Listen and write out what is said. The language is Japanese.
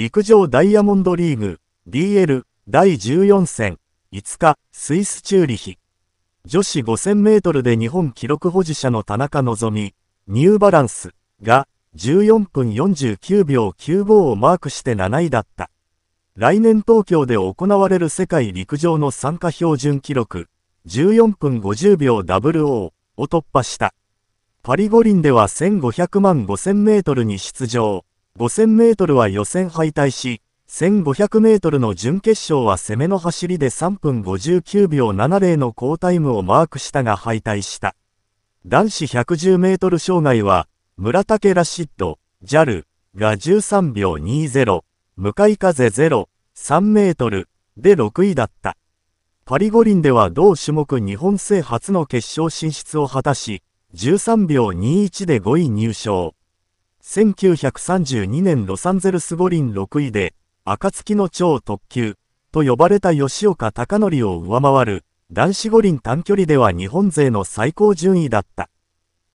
陸上ダイヤモンドリーグ DL 第14戦5日スイスチューリヒ女子 5000m で日本記録保持者の田中希実ニューバランスが14分49秒95をマークして7位だった来年東京で行われる世界陸上の参加標準記録14分50秒00を突破したパリ五輪では1500万5000メートルに出場5 0 0 0ルは予選敗退し、1 5 0 0ルの準決勝は攻めの走りで3分59秒70の好タイムをマークしたが敗退した。男子1 1 0ル障害は、村竹ラシッド、JAL が13秒20、向かい風0、3メートルで6位だった。パリ五輪では同種目日本製初の決勝進出を果たし、13秒21で5位入賞。1932年ロサンゼルス五輪6位で、暁の超特急と呼ばれた吉岡隆則を上回る、男子五輪短距離では日本勢の最高順位だった。